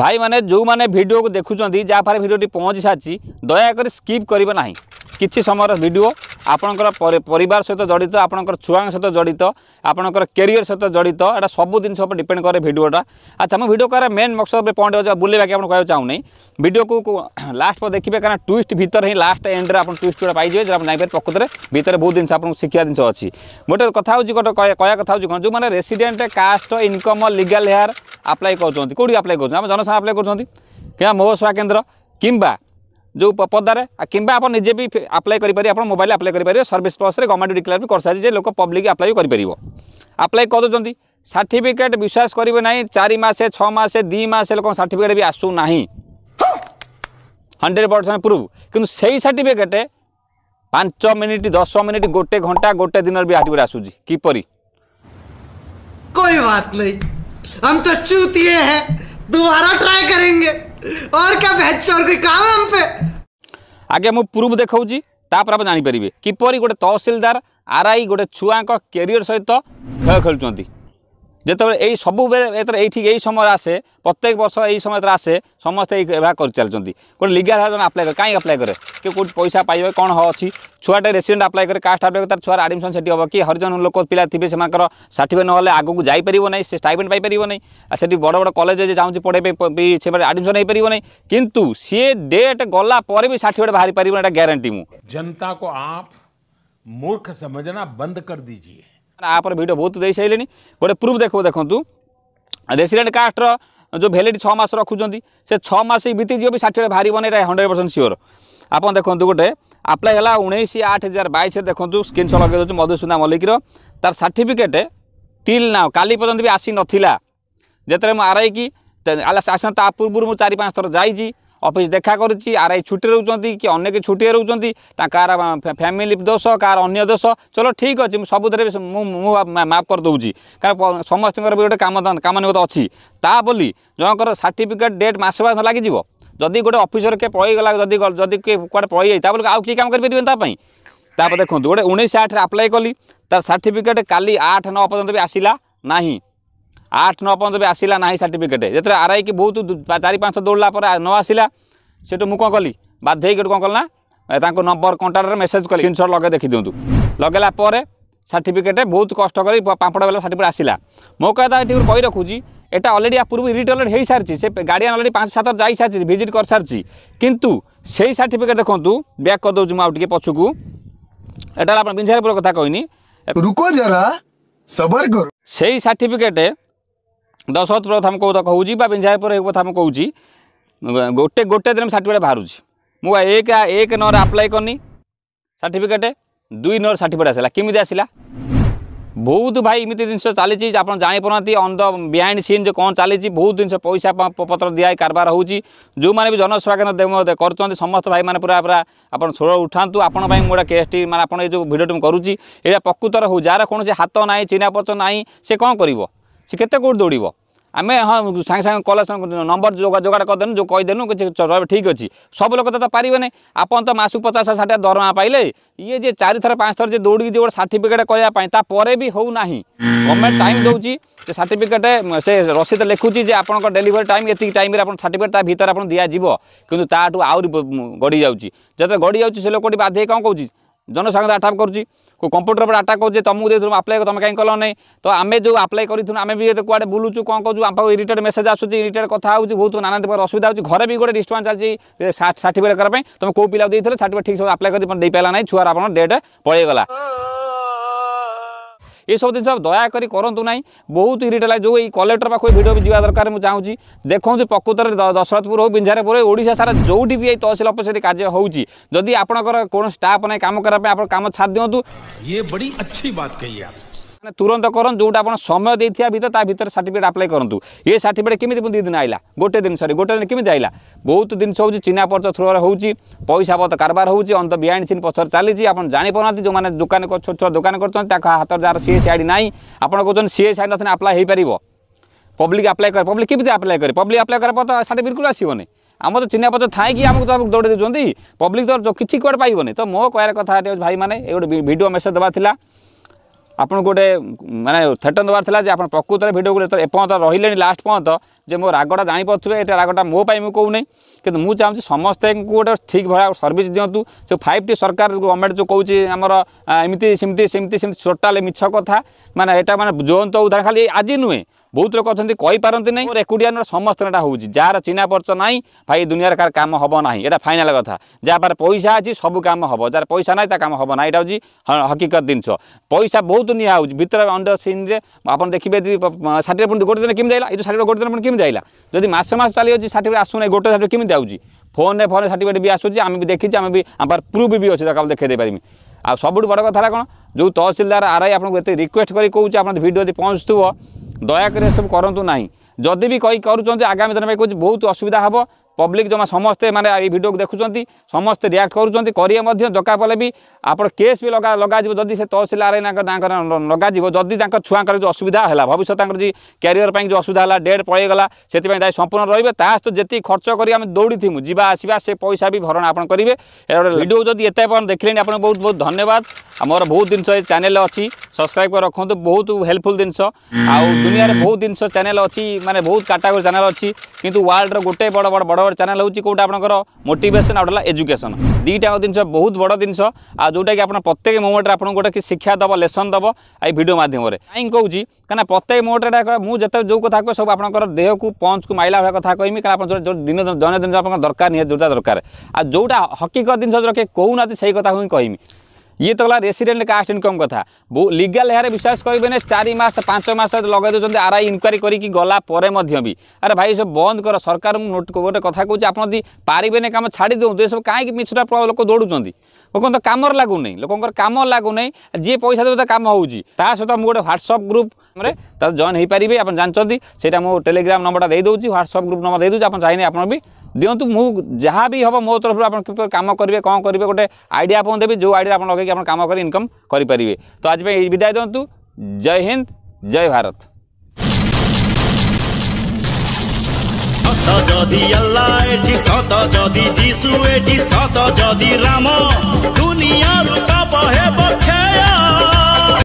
ଭାଇମାନେ ଯେଉଁମାନେ ଭିଡ଼ିଓକୁ ଦେଖୁଛନ୍ତି ଯାହାଫଳରେ ଭିଡ଼ିଓଟି ପହଞ୍ଚି ସାରିଛି ଦୟାକରି ସ୍କିପ୍ କରିବେ ନାହିଁ କିଛି ସମୟର ଭିଡ଼ିଓ ଆପଣଙ୍କର ପରିବାର ସହିତ ଜଡ଼ିତ ଆପଣଙ୍କର ଛୁଆଙ୍କ ସହିତ ଜଡ଼ିତ ଆପଣଙ୍କର କ୍ୟାରିୟର ସହିତ ଜଡ଼ିତ ଏଇଟା ସବୁ ଜିନିଷ ଉପରେ ଡିପେଣ୍ଡ କରେ ଭିଡ଼ିଓଟା ଆଚ୍ଛା ମୁଁ ଭିଡ଼ିଓ କହିବା ମେନ୍ ମକସଦ ଉପରେ ପଏଣ୍ଟ ହେଉଛି ବୁଲେଇବାକି ଆପଣ କହିବାକୁ ଚାହୁଁନି ଭିଡ଼ିଓକୁ ଲାଷ୍ଟ ପରେ ଦେଖିବେ କାରଣ ଟୁଇଷ୍ଟ ଭିତରେ ହିଁ ଲାଷ୍ଟ ଏଣ୍ଡରେ ଆପଣ ଟୁଇଷ୍ଟ ଗୁଡ଼ା ପାଇଯିବେ ଯେଉଁଟା ଜାଣିପାରିବେ ପ୍ରକୃତରେ ଭିତରେ ବହୁତ ଜିନିଷ ଆପଣଙ୍କୁ ଶିଖିବା ଜିନିଷ ଅଛି ଗୋଟେ କଥା ହେଉଛି ଗୋଟେ କହିବା କଥା ହେଉଛି କ'ଣ ଯେଉଁମାନେ resident caste income legal heir apply କରୁଛନ୍ତି କେଉଁଠି ଆପ୍ଲାଏ କରୁଛନ୍ତି ଆମ ଜନସଂଘ ଆପ୍ଲାଏ କରୁଛନ୍ତି କିମ୍ବା ମୋ ସେବା କେନ୍ଦ୍ର କିମ୍ବା ଯେଉଁ ପଦାରେ କିମ୍ବା ଆପଣ ନିଜେ ବି ଆପ୍ଲାଏ କରିପାରିବେ ଆପଣ ମୋବାଇଲରେ ଆପ୍ଲାଏ କରିପାରିବେ ସର୍ଭିସ୍ ପ୍ଲସ୍ରେ ଗଭର୍ଣ୍ଣମେଣ୍ଟ ଡିକ୍ଲେୟାର ବି କରିସାରିଛି ଯେ ଲୋକ ପବ୍ଲିକ୍ ଆପ୍ଲାଏ ବି କରିପାରିବ ଆପ୍ଲାଏ କରିଦେଉଛନ୍ତି ସାର୍ଟିଫିକେଟ୍ ବିଶ୍ୱାସ କରିବେ ନାହିଁ ଚାରି ମାସ ଛଅ ମାସ ଦୁଇ ମାସ ଲୋକଙ୍କ ସାର୍ଟିଫିକେଟ୍ ବି ଆସୁନାହିଁ ହଣ୍ଡ୍ରେଡ଼ ପରସେଣ୍ଟ ପ୍ରୁଫ୍ କିନ୍ତୁ ସେଇ ସାର୍ଟିଫିକେଟ୍ ପାଞ୍ଚ ମିନିଟ୍ ଦଶ ମିନିଟ୍ ଗୋଟେ ଘଣ୍ଟା ଗୋଟେ ଦିନରେ ବି ସାର୍ଟିଫିକେଟ୍ ଆସୁଛି କିପରି कोई बात नहीं हम तो चूतिए हैं दोबारा ट्राई करेंगे और क्या भेज और के काम हम पे आगे मु प्रूफ देखाऊची तापर आप जानी परिबे किपरि गोटे तहसीलदार आरआई गोटे छुआक कैरियर सहित खेल खेलुचंती যেতবে এই সবুবেলে এতরে এই ঠিক এই সময় আসে প্রত্যেক বর্ষ এই সময় আসে সমস্ত এই করে চালছেন গোটে লিগাল হাজার আপ্লাই করে কাইঁ আপ্লাই করে কে কোটি পয়সা পাইবে কোণ অছি ছুয়াটে রেসিডেন্ট আপ্লাই করে কাস্ট আপ্লাই করে তার ছুয়ার আডমিশন সেটি হব কি হরিজন লোক পিলা থাকবে সে সার্টিফিকেট নহলে আগুক যাইপারিব না সে স্টাইপেন্ড পাইপারিব না আর সেটি বড় বড় কলেজে যে চাহুছি পড়াইবে সে আডমিশন হয়ে হইপারিব না কিন্তু সি ডেট গলা পরে বি সার্টিফিকেট বাহারি না এটা গ্যারেটি মু জনতা কো আপ মূর্খ সমঝনা বন্ধ করে দিজিয়ে ଆପରେ ଭିଡ଼ିଓ ବହୁତ ଦେଇସାରିଲେଣି ଗୋଟେ ପ୍ରୁଫ୍ ଦେଖାଉ ଦେଖନ୍ତୁ ରେସିଡେଣ୍ଟ କାଷ୍ଟର ଯେଉଁ ଭ୍ୟାଲିଡ଼ି ଛଅ ମାସ ରଖୁଛନ୍ତି ସେ ଛଅ ମାସ ବିତିଯିବ ବି ଷାଠିଏ ବାହାରିବନି ଏଇଟା ହଣ୍ଡ୍ରେଡ଼ ପରସେଣ୍ଟ ସିଓର ଆପଣ ଦେଖନ୍ତୁ ଗୋଟେ ଆପ୍ଲାଏ ହେଲା ଉଣେଇଶ ଆଠ ହଜାର ବାଇଶରେ ଦେଖନ୍ତୁ ସ୍କ୍ରିନ୍ସଟ୍ ଲଗେଇ ଦେଉଛି ମଧୁସୁନା ମଲ୍ଲିକର ତାର ସାର୍ଟିଫିକେଟ୍ ଟିଲ୍ ନାଓ କାଲି ପର୍ଯ୍ୟନ୍ତ ବି ଆସିନଥିଲା ଯେତେବେଳେ ମୁଁ ଆରାଇକି ଆସିନ ତା ପୂର୍ବରୁ ମୁଁ ଚାରି ପାଞ୍ଚ ଥର ଯାଇଛି ଅଫିସ୍ ଦେଖା କରୁଛି ଆର୍ ଆଇ ଛୁଟି ରହୁଛନ୍ତି କି ଅନେକ ଛୁଟିରେ ରହୁଛନ୍ତି ତା କାହାର ଫ୍ୟାମିଲି ଦୋଷ କାହାର ଅନ୍ୟ ଦୋଷ ଚଲୋ ଠିକ୍ ଅଛି ମୁଁ ସବୁଥିରେ ମୁଁ ମୁଁ ମାଫ୍ କରିଦେଉଛି କାରଣ ସମସ୍ତଙ୍କର ବି ଗୋଟେ କାମ କାମ ନିମତ ଅଛି ତା ବୋଲି ଜଣଙ୍କର ସାର୍ଟିଫିକେଟ୍ ଡେଟ୍ ମାସ ମାସ ଲାଗିଯିବ ଯଦି ଗୋଟେ ଅଫିସର କିଏ ପଳେଇଗଲା ଯଦି ଯଦି କିଏ କୁଆଡ଼େ ପଳେଇଯାଇଛି ତା ବୋଲି ଆଉ କିଏ କାମ କରିପାରିବେନି ତା ପାଇଁ ତାପରେ ଦେଖନ୍ତୁ ଗୋଟେ ଉଣେଇଶହ ଆଠରେ ଆପ୍ଲାଏ କଲି ତାର ସାର୍ଟିଫିକେଟ୍ କାଲି ଆଠ ନଅ ପର୍ଯ୍ୟନ୍ତ ବି ଆସିଲା ନାହିଁ আট নଅ ପର୍ଯ୍ୟନ୍ତ ବି ଆସିଲା ନାହିଁ ସାର୍ଟିଫିକେଟ୍ ଯେତେବେଳେ ଆର୍ଆଇକି ବହୁତ ଚାରି ପାଞ୍ଚ ଦୌଡ଼ିଲା ପରେ ନ ଆସିଲା ସେଠୁ ମୁଁ କ'ଣ କଲି ବାଧ୍ୟ ହେଇକି କ'ଣ କଲି ନା ତାଙ୍କୁ ନମ୍ବର କଣ୍ଟାକ୍ଟରେ ମେସେଜ୍ କଲି ସ୍କ୍ରିନ୍ସଟ୍ ଲଗାଇ ଦେଖିଦିଅନ୍ତୁ ଲଗାଇଲା ପରେ ସାର୍ଟିଫିକେଟ୍ ବହୁତ କଷ୍ଟ କରି ପାମ୍ପଡ଼ ବେଲା ସାର୍ଟିଫିକେଟ୍ ଆସିଲା ମୋ କଥା ଏଠି କହି ରଖୁଛି এটা অলরেডি পূর্ব রিট অলরেডি হয়ে সারিছি সে গার্ডিয়ান অলরেডি পাঁচ সাত যাই সারিছি ভিজিট করে সারিছি কিন্তু সেই সার্টিফিকেট দেখুন ব্যাক করে দেছি আউটিকে পছকু এটা আপনার বিঞ্ঝারিপুর কথা কইনি রুকো যারা সবার সেই সার্টিফিকেট ଦଶରଥ ବ୍ରତ ଆମେ କେଉଁ କହୁଛି ବା ବିଞ୍ଜାୟପୁର ପରେ କଥା ଆମେ କହୁଛି ଗୋଟେ ଗୋଟେ ଦିନ ସାର୍ଟିଫିକେଟ୍ ବାହାରୁଛି ମୁଁ ଏକ ଏକ ନଅରେ ଆପ୍ଲାଏ କରିନି ସାର୍ଟିଫିକେଟ୍ ଦୁଇ ନଅରେ ସାର୍ଟିଫିକେଟ୍ ଆସିଲା କେମିତି ଆସିଲା ବହୁତ ଭାଇ ଏମିତି ଜିନିଷ ଚାଲିଛି ଆପଣ ଜାଣିପାରୁନାହାନ୍ତି ଅନ୍ ଦ ବିହାଇଣ୍ଡ ସିନ୍ ଯେଉଁ କ'ଣ ଚାଲିଛି ବହୁତ ଜିନିଷ ପଇସା ପତ୍ର ଦିଆ କାରବାର ହେଉଛି ଯେଉଁମାନେ ବି ଜନସେବା କେନ୍ଦ୍ର କରୁଛନ୍ତି ସମସ୍ତ ଭାଇମାନେ ପୁରା ପୁରା ଆପଣ ସ୍ୱର ଉଠାନ୍ତୁ ଆପଣଙ୍କ ପାଇଁ ମୁଁ ଗୋଟେ କେସ୍ଟି ମାନେ ଆପଣ ଏଇ ଯେଉଁ ଭିଡ଼ିଓଟି ମୁଁ କରୁଛି ଏଇଟା ପ୍ରକୃତର ହେଉ ଯାହାର କୌଣସି ହାତ ନାହିଁ ଚିହ୍ନା ପରିଚୟ ନାହିଁ ସେ କ'ଣ କରିବ ସେ କେତେ କେଉଁଠି ଦୌଡ଼ିବ ଆମେ ହଁ ସାଙ୍ଗେ ସାଙ୍ଗେ କଲା ନମ୍ବର ଯୋଗାଡ଼ କରିଦେନୁ ଯେଉଁ କହିଦେନୁ କିଛି ଠିକ୍ ଅଛି ସବୁ ଲୋକ ତ ପାରିବେ ନାହିଁ ଆପଣ ତ ମାସକୁ ପଚାଶ ଷାଠିଏ ଦରମା ପାଇଲେ ଇଏ ଯେ ଚାରିଥର ପାଞ୍ଚ ଥର ଯିଏ ଦୌଡ଼ିକି ଯିଏ ଗୋଟେ ସାର୍ଟିଫିକେଟ୍ କରିବା ପାଇଁ ତାପରେ ବି ହେଉନାହିଁ ଗଭର୍ଣ୍ଣମେଣ୍ଟ ଟାଇମ୍ ଦେଉଛି ସେ ସାର୍ଟିଫିକେଟ୍ ସେ ରସିଦ ଲେଖୁଛି ଯେ ଆପଣଙ୍କ ଡେଲିଭରି ଟାଇମ୍ ଏତିକି ଟାଇମ୍ରେ ଆପଣ ସାର୍ଟିଫିକେଟ୍ ତା ଭିତରେ ଆପଣ ଦିଆଯିବ କିନ୍ତୁ ତାଠୁ ଆହୁରି ଗଡ଼ି ଯାଉଛି ଯେତେବେଳେ ଗଡ଼ି ସେ ଲୋକଟି ବାଧ୍ୟ କ'ଣ କହୁଛି ଜନସାଧାରଣ ଆଠାପ କରୁଛି কম্পুটর উপরে আটাক করছে তুমি দিয়ে আপ্লাই তুমি কাই কল নাই তো আমি যে আপ্লাই করি আমি বি কুয়াড়ে বুলুছু কম করছু আমি ইরিটেড মেসেজ আসুচি ইরিটেড কথা হচ্ছে বহু নানা প্রকার অসুবিধা হচ্ছে ঘরে বি গোটে ডিস্টার্বান্স আছে সার্টিফিকেট করা তুমি কেউ পিলা দিয়ে সার্টিফিকেট ঠিক সব আপ্লাই করি দিয়ে পারা না ছুয়ার আপনার ডেট পড়ে পড়াইগলা ଏସବୁ ଜିନିଷ ଦୟାକରି କରନ୍ତୁ ନାହିଁ ବହୁତ ଇରିଟ୍ ହେଲା ଯେଉଁ ଏଇ କଲେକ୍ଟର ପାଖକୁ ଭିଡ଼ିଓ ବି ଯିବା ଦରକାର ମୁଁ ଚାହୁଁଛି ଦେଖନ୍ତୁ ପ୍ରକୃତରେ ଦଶରଥପୁର ହେଉ ବିଞ୍ଝାରପୁର ହେଉ ଓଡ଼ିଶା ସାରା ଯେଉଁଠି ବି ଏଇ ତହସିଲ ଅଫିସରେ କାର୍ଯ୍ୟ ହେଉଛି ଯଦି ଆପଣଙ୍କର କୌଣସି ଷ୍ଟାଫ୍ ନାହିଁ କାମ କରିବା ପାଇଁ ଆପଣ କାମ ଛାଡ଼ି ଦିଅନ୍ତୁ ଇଏ ବଡ଼ି अच्छी बात कही आप ତୁରନ୍ତ କରନ୍ତୁ ଯେଉଁଟା ଆପଣ ସମୟ ଦେଇଥିବା ଭିତରେ ତା ଭିତରେ ସାର୍ଟିଫିକେଟ୍ ଆପ୍ଲାଏ କରନ୍ତୁ ଏ ସାର୍ଟିଫିକେଟ୍ କେମିତି ଦୁଇ ଦିନ ଆଇଲା ଗୋଟେ ଦିନ ସରି ଗୋଟେ ଦିନ କେମିତି ଆଇଲା ବହୁତ ଜିନିଷ ହେଉଛି ଚିହ୍ନା ପରିଚୟ ଥ୍ରୋରେ ହେଉଛି ପଇସା ପତ୍ର କାରବାର ହେଉଛି ଅନ୍ତ ବିହାଇଣ୍ଡ ସିନ୍ ପଛରେ ଚାଲିଛି ଆପଣ ଜାଣିପାରୁନାହାନ୍ତି ଯେଉଁମାନେ ଦୋକାନ ଛୋଟ ଛୋଟ ଦୋକାନ କରୁଛନ୍ତି ତାଙ୍କ ହାତରେ ଯାହାର ସି ଏସ୍ ଆଇ ନାହିଁ ଆପଣ କହୁଛନ୍ତି ସି ଏସ୍ ଆଇ ନଥିଲେ ଆପ୍ଲାଏ ହୋଇପାରିବ ପବ୍ଲିକ୍ ଆପ୍ଲାଏ କରେ ପବ୍ଲିକ୍ କେମିତି ଆପ୍ଲାଏ କରେ ପବ୍ଲିକ୍ ଆପ୍ଲାଏ କରିବା ପରେ ତ ସାର୍ଟିଫିକେଟ୍ ଆସିବନି আমার তো চিহ্না পত্র থাইকি আমাকে তোমাকে দৌড়ে দেওয়া পব্লিক তো কিছু কুয়াড়ে পাইবনি তো মো কয়ার কথা ভাই মানে এই গোটে ভিডিও মেসেজ দেওয়া ଆପଣଙ୍କୁ ଗୋଟେ ମାନେ ଥେଟନ୍ ଦେବାର ଥିଲା ଯେ ଆପଣ ପ୍ରକୃତରେ ଭିଡ଼ିଓକୁ ଯେତେବେଳେ ଏପର୍ଯ୍ୟନ୍ତ ରହିଲେଣି ଲାଷ୍ଟ ପର୍ଯ୍ୟନ୍ତ ଯେ ମୋ ରାଗଟା ଜାଣିପାରୁଥିବେ ଏଇଟା ରାଗଟା ମୋ ପାଇଁ ମୁଁ କହୁନାହିଁ କିନ୍ତୁ ମୁଁ ଚାହୁଁଛି ସମସ୍ତଙ୍କୁ ଗୋଟେ ଠିକ୍ ଭଳିଆ ସର୍ଭିସ୍ ଦିଅନ୍ତୁ ଯେଉଁ ଫାଇଭ୍ ଟି ସରକାର ଗଭର୍ଣ୍ଣମେଣ୍ଟ ଯେଉଁ କହୁଛି ଆମର ଏମିତି ସେମିତି ସେମିତି ସେମିତି ଟୋଟାଲ୍ ମିଛ କଥା ମାନେ ଏଇଟା ମାନେ ଜୋନ୍ ତ ଉଦାହରଣ ଖାଲି ଆଜି ନୁହେଁ ବହୁତ ଲୋକ ଅଛନ୍ତି କହିପାରନ୍ତି ନାହିଁ ଏକୁଟିଆନର ସମସ୍ତଙ୍କଟା ହେଉଛି ଯାହାର ଚିହ୍ନା ପରିଚୟ ନାହିଁ ଭାଇ ଏ ଦୁନିଆରେ କାହାର କାମ ହେବ ନାହିଁ ଏଇଟା ଫାଇନାଲ୍ କଥା ଯାହା ପାଖରେ ପଇସା ଅଛି ସବୁ କାମ ହେବ ଯାହାର ପଇସା ନାହିଁ ତା କାମ ହେବ ନାହିଁ ଏଇଟା ହେଉଛି ହକିକତ ଜିନିଷ ପଇସା ବହୁତ ନିଆ ହେଉଛି ଭିତରେ ଅଣ୍ଡର ସିନ୍ରେ ଆପଣ ଦେଖିବେ ଯଦି ଷାଠିଏ ପୁଣି ଗୋଟେ ଦିନ କେମିତି ଆଇଲା ଏଇ ଯେଉଁ ଷାଠିଏ ଗୋଟେ ଦିନ ପୁଣି କେମିତି ଆଇଲା ଯଦି ମାସ ମାସ ଚାଲିଅଛି ଷାଠିଏ ଆସୁନାହିଁ ଗୋଟେ ଷାଠିଏ କେମିତି ଆସୁଛି ଫୋନ୍ରେ ଫୋନ୍ରେ ସାର୍ଟିଫିକେଟ୍ ବି ଆସୁଛି ଆମେ ବି ଦେଖିଛି ଆମେ ବି ଆମ ପାଖରେ ପ୍ରୁଫ୍ ବି ଅଛି ତାକୁ ଦେଖାଇ ଦେଇପାରିବି ଆଉ ସବୁଠୁ ବଡ଼ କଥା ହେଲା କ'ଣ ଯେଉଁ ତହସିଲଦାର ଆର୍ଆଇ ଆପଣଙ୍କୁ ଏତେ ରିକ୍ୱେଷ୍ଟ କରି କହୁଛି ଆପଣ ଭିଡ଼ିଓ ଯଦି ପହଞ୍ଚୁଥିବ ଦୟାକରି ଏସବୁ କରନ୍ତୁ ନାହିଁ ଯଦି ବି କହି କରୁଛନ୍ତି ଆଗାମୀ ଦିନ ପାଇଁ କହୁଛି ବହୁତ ଅସୁବିଧା ହେବ ପବ୍ଲିକ୍ ଜମା ସମସ୍ତେ ମାନେ ଏଇ ଭିଡ଼ିଓକୁ ଦେଖୁଛନ୍ତି ସମସ୍ତେ ରିଆକ୍ଟ କରୁଛନ୍ତି କରିବେ ମଧ୍ୟ ଦରକାର ପଡ଼ିଲେ ବି ଆପଣ କେସ୍ ବି ଲଗା ଲଗାଯିବ ଯଦି ସେ ତହସିଲଦାର ତାଙ୍କର ଲଗାଯିବ ଯଦି ତାଙ୍କ ଛୁଆଙ୍କର ଯେଉଁ ଅସୁବିଧା ହେଲା ଭବିଷ୍ୟତ ତାଙ୍କର ଯେଉଁ କ୍ୟାରିୟର ପାଇଁ ଯେଉଁ ଅସୁବିଧା ହେଲା ଡେଟ୍ ପଳେଇଗଲା ସେଥିପାଇଁ ଦାୟୀ ସମ୍ପୂର୍ଣ୍ଣ ରହିବେ ତା ସହିତ ଯେତିକି ଖର୍ଚ୍ଚ କରି ଆମେ ଦୌଡ଼ିଥିବୁ ଯିବା ଆସିବା ସେ ପଇସା ବି ଭରଣ ଆପଣ କରିବେ ଭିଡ଼ିଓ ଯଦି ଏତେ ଆପଣ ଦେଖିଲେଣି ଆପଣ ବହୁତ ବହୁତ ଧନ୍ୟବାଦ ମୋର ବହୁତ ଜିନିଷ ଏ ଚ୍ୟାନେଲ୍ ଅଛି ସବସ୍କ୍ରାଇବ୍ କରି ରଖନ୍ତୁ ବହୁତ ହେଲ୍ପଫୁଲ୍ ଜିନିଷ ଆଉ ଦୁନିଆରେ ବହୁତ ଜିନିଷ ଚ୍ୟାନେଲ୍ ଅଛି ମାନେ ବହୁତ କାଟାଗୋରୀ ଚ୍ୟାନେଲ୍ ଅଛି କିନ୍ତୁ ୱାର୍ଲଡ଼ର ଗୋଟେ ବଡ଼ ବଡ଼ ବଡ଼ ଗୋଟେ ଚ୍ୟାନେଲ୍ ହେଉଛି କେଉଁଟା ଆପଣଙ୍କର ମୋଟିଭେସନ୍ ଆଉ ହେଲା ଏଜୁକେସନ୍ ଦୁଇଟାଙ୍କ ଜିନିଷ ବହୁତ ବଡ଼ ଜିନିଷ ଆଉ ଯେଉଁଟାକି ଆପଣ ପ୍ରତ୍ୟେକ ମୁଭମେଣ୍ଟରେ ଆପଣଙ୍କୁ ଗୋଟେ ଶିକ୍ଷା ଦେବ ଲେସନ୍ ଦେବ ଏଇ ଭିଡ଼ିଓ ମାଧ୍ୟମରେ କାହିଁକି କହୁଛି କାହିଁକିନା ପ୍ରତ୍ୟେକ ମୁଭମେଣ୍ଟରେ ମୁଁ ଯେତେ ଯେଉଁ କଥା କହିବି ସବୁ ଆପଣଙ୍କର ଦେହକୁ ପଞ୍ଚକୁ ମାଇଲା ଭଳିଆ କଥା କହିବି କାରଣ ଆପଣ ଯେଉଁ ଦିନ ଜଣେ ଜିନିଷ ଆପଣଙ୍କ ଦରକାର ନିହାତି ଯେଉଁଟା ଦରକାର ଆଉ ଯେଉଁଟା ହକିକତ ଜିନିଷ ଯେଉଁଟା କେହି କହୁନାହାନ୍ତି ସେଇ କଥା ହିଁ କହିବି ଇଏ ତ ଗଲା ରେସିଡେଣ୍ଟ କାଷ୍ଟ ଇନକମ୍ କଥା ଲିଗାଲ ଏହାର ବିଶ୍ୱାସ କରିବେନି ଚାରି ମାସ ପାଞ୍ଚ ମାସ ଲଗାଇ ଦେଉଛନ୍ତି ଆର୍ ଆଇ ଇନକ୍ୱାରି କରିକି ଗଲା ପରେ ମଧ୍ୟ ବି ଆରେ ଭାଇ ସବୁ ବନ୍ଦ କର ସରକାର ମୁଁ ଗୋଟେ କଥା କହୁଛି ଆପଣ ଯଦି ପାରିବେନି କାମ ଛାଡ଼ି ଦିଅନ୍ତୁ ଏସବୁ କାହିଁକି ମିଛଟା ଲୋକ ଦୌଡ଼ୁଛନ୍ତି ଲୋକଙ୍କ ତ କାମରେ ଲାଗୁନି ଲୋକଙ୍କର କାମ ଲାଗୁନି ଯିଏ ପଇସା ଦେବ ତା କାମ ହେଉଛି ତା ସହିତ ମୁଁ ଗୋଟେ ହ୍ୱାଟ୍ସଅପ୍ ଗ୍ରୁପ୍ରେ ତା ଜଏନ୍ ହୋଇପାରିବେ ଆପଣ ଜାଣିଛନ୍ତି ସେଇଟା ମୁଁ ଟେଲିଗ୍ରାମ ନମ୍ବରଟା ଦେଇଦେଉଛି ହ୍ୱାଟ୍ସଅପ୍ ଗ୍ରୁପ୍ ନମ୍ବର ଦେଇଦେଉଛି ଆପଣ ଚାହିଁଲେ ଆପଣ ବି ଦିଅନ୍ତୁ ମୁଁ ଯାହା ବି ହେବ ମୋ ତରଫରୁ ଆପଣ କିପରି କାମ କରିବେ କ'ଣ କରିବେ ଗୋଟେ ଆଇଡ଼ିଆ ଆପଣ ଦେବି ଯେଉଁ ଆଇଡ଼ିଆ ଆପଣ ଲଗେଇକି ଆପଣ କାମ କରି ଇନକମ୍ କରିପାରିବେ ତ ଆଜି ପାଇଁ ବିଦାୟ ଦିଅନ୍ତୁ ଜୟ ହିନ୍ଦ ଜୟ ଭାରତ যদি আল্লাহ এটি সত যদি যিশু এটি সত যদি রাম দুনিয়ার কপ হেব খেয়া